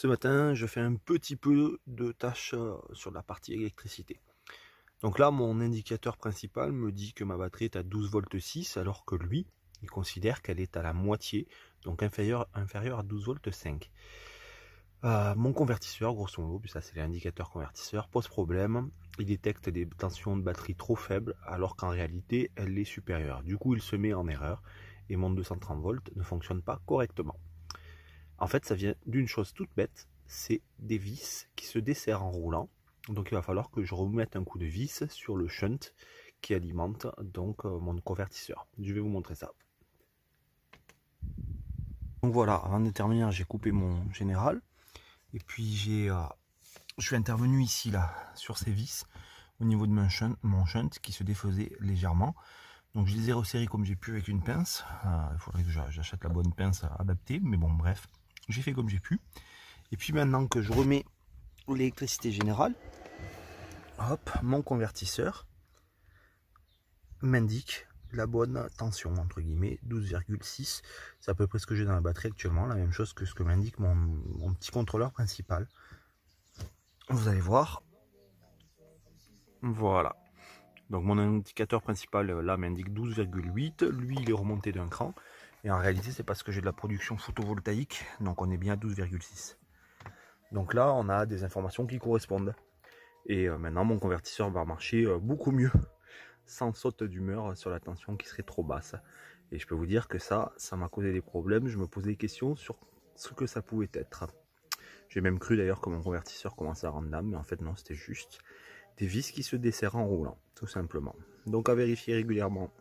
Ce matin, je fais un petit peu de tâches euh, sur la partie électricité. Donc là, mon indicateur principal me dit que ma batterie est à 12 volts 6, alors que lui, il considère qu'elle est à la moitié, donc inférieure, à 12 volts 5. Euh, mon convertisseur, grosso modo, puis ça c'est l'indicateur convertisseur, pose problème. Il détecte des tensions de batterie trop faibles, alors qu'en réalité, elle est supérieure. Du coup, il se met en erreur et mon 230 volts ne fonctionne pas correctement. En fait, ça vient d'une chose toute bête, c'est des vis qui se desserrent en roulant. Donc il va falloir que je remette un coup de vis sur le shunt qui alimente donc euh, mon convertisseur. Je vais vous montrer ça. Donc voilà, avant de terminer, j'ai coupé mon général. Et puis j'ai, euh, je suis intervenu ici là sur ces vis au niveau de mon shunt, mon shunt qui se défaisait légèrement. Donc je les ai resserrés comme j'ai pu avec une pince. Euh, il faudrait que j'achète la bonne pince adaptée, mais bon bref j'ai fait comme j'ai pu. Et puis maintenant que je remets l'électricité générale, hop, mon convertisseur m'indique la bonne tension, entre guillemets, 12,6. C'est à peu près ce que j'ai dans la batterie actuellement, la même chose que ce que m'indique mon petit contrôleur principal. Vous allez voir. Voilà. Donc mon indicateur principal là m'indique 12,8. Lui il est remonté d'un cran. Et en réalité, c'est parce que j'ai de la production photovoltaïque, donc on est bien à 12,6. Donc là, on a des informations qui correspondent. Et euh, maintenant, mon convertisseur va marcher euh, beaucoup mieux, sans saute d'humeur euh, sur la tension qui serait trop basse. Et je peux vous dire que ça, ça m'a causé des problèmes. Je me posais des questions sur ce que ça pouvait être. J'ai même cru d'ailleurs que mon convertisseur commençait à rendre l'âme, mais en fait non, c'était juste des vis qui se desserrent en roulant, tout simplement. Donc à vérifier régulièrement.